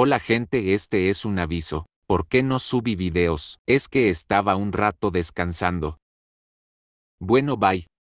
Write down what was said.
Hola gente, este es un aviso. ¿Por qué no subí videos? Es que estaba un rato descansando. Bueno, bye.